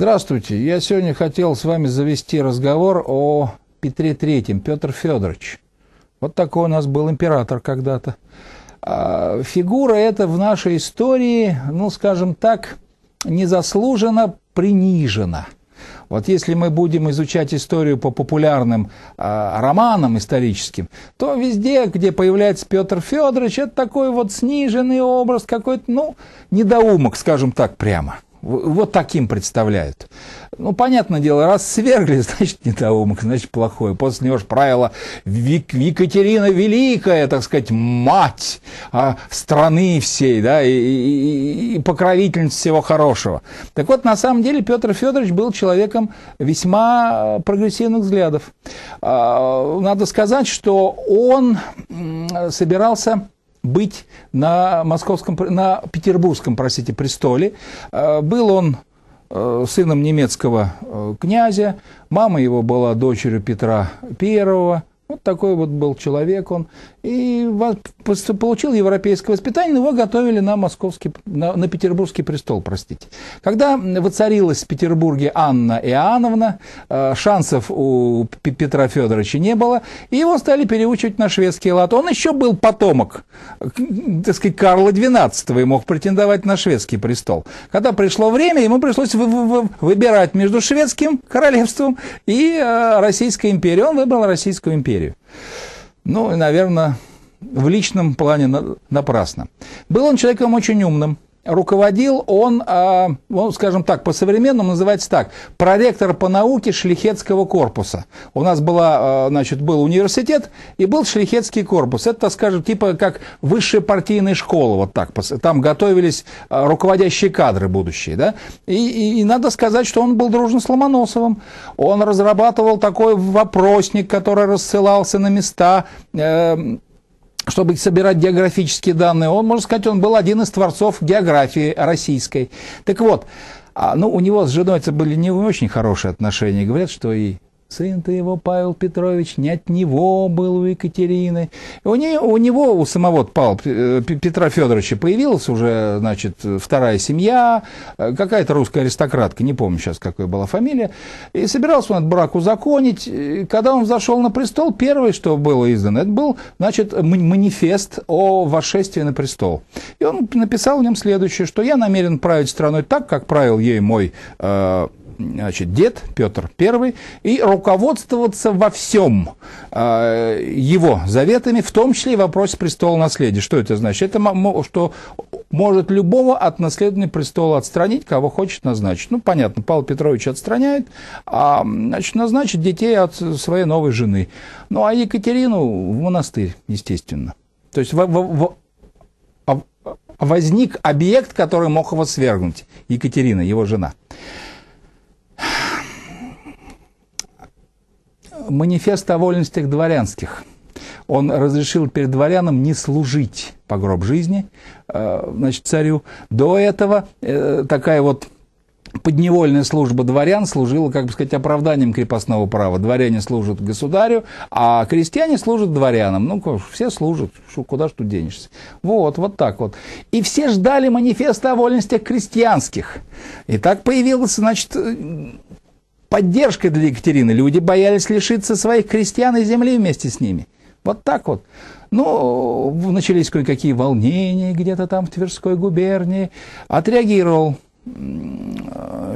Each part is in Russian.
Здравствуйте. Я сегодня хотел с вами завести разговор о Петре III, Петр Федорович. Вот такой у нас был император когда-то. А, фигура эта в нашей истории, ну, скажем так, незаслуженно принижена. Вот если мы будем изучать историю по популярным э, романам историческим, то везде, где появляется Петр Федорович, это такой вот сниженный образ, какой-то, ну, недоумок, скажем так, прямо. Вот таким представляют. Ну, понятное дело, раз свергли, значит, не того, значит, плохое. После него же правило Вик, Екатерина Великая, так сказать, мать а, страны всей, да, и, и, и покровительница всего хорошего. Так вот, на самом деле, Петр Федорович был человеком весьма э, прогрессивных взглядов. А, надо сказать, что он собирался быть на московском, на петербургском, простите, престоле. Э, был он э, сыном немецкого э, князя, мама его была дочерью Петра Первого. Вот такой вот был человек он. И получил европейское воспитание, его готовили на московский, на, на петербургский престол, простите. Когда воцарилась в Петербурге Анна Иоанновна, э, шансов у Петра Федоровича не было, и его стали переучивать на шведский лад. Он еще был потомок, так сказать, Карла XII и мог претендовать на шведский престол. Когда пришло время, ему пришлось выбирать между шведским королевством и э, Российской империей. Он выбрал Российскую империю империю. Ну, и, наверное, в личном плане напрасно. Был он человеком очень умным, руководил он, а, ну, скажем так, по-современному называется так, проректор по науке шлихетского корпуса. У нас была, а, значит, был университет и был шлихетский корпус. Это, скажем, типа как высшая партийная школа, вот так. Там готовились а, руководящие кадры будущие, да. И, и, и надо сказать, что он был дружен с Ломоносовым. Он разрабатывал такой вопросник, который рассылался на места, э, чтобы собирать географические данные, он, можно сказать, он был один из творцов географии российской. Так вот, а, ну, у него с женой это были не очень хорошие отношения. Говорят, что и сын то его, Павел Петрович, не от него был у Екатерины. У, нее, у него, у самого Павла, э, Петра Федоровича появилась уже, значит, вторая семья, э, какая-то русская аристократка, не помню сейчас, какая была фамилия, и собирался он от брак узаконить. когда он зашел на престол, первое, что было издано, это был, значит, манифест о восшествии на престол. И он написал в нем следующее, что я намерен править страной так, как правил ей мой э, значит, дед Петр I, и руководствоваться во всем э, его заветами, в том числе и в вопросе престола наследия. Что это значит? Это что может любого от наследования престола отстранить, кого хочет назначить. Ну, понятно, Павел Петрович отстраняет, а, значит, назначит детей от своей новой жены. Ну, а Екатерину в монастырь, естественно. То есть в, в, в, возник объект, который мог его свергнуть. Екатерина, его жена. манифест о вольностях дворянских. Он разрешил перед дворянам не служить по гроб жизни э, значит, царю. До этого э, такая вот подневольная служба дворян служила, как бы сказать, оправданием крепостного права. Дворяне служат государю, а крестьяне служат дворянам. Ну, все служат, куда ж тут денешься. Вот, вот так вот. И все ждали манифеста о вольностях крестьянских. И так появилась, значит, поддержкой для Екатерины. Люди боялись лишиться своих крестьян и земли вместе с ними. Вот так вот. Ну, начались кое-какие волнения где-то там в Тверской губернии. Отреагировал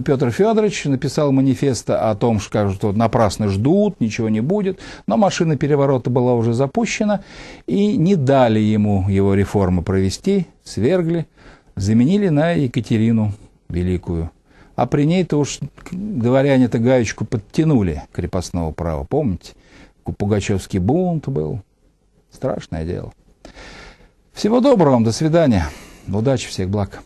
Петр Федорович написал манифест о том, что напрасно ждут, ничего не будет, но машина переворота была уже запущена, и не дали ему его реформы провести, свергли, заменили на Екатерину Великую. А при ней-то уж дворяне-то гаечку подтянули крепостного права, помните? Пугачевский бунт был. Страшное дело. Всего доброго вам, до свидания. Удачи, всех благ.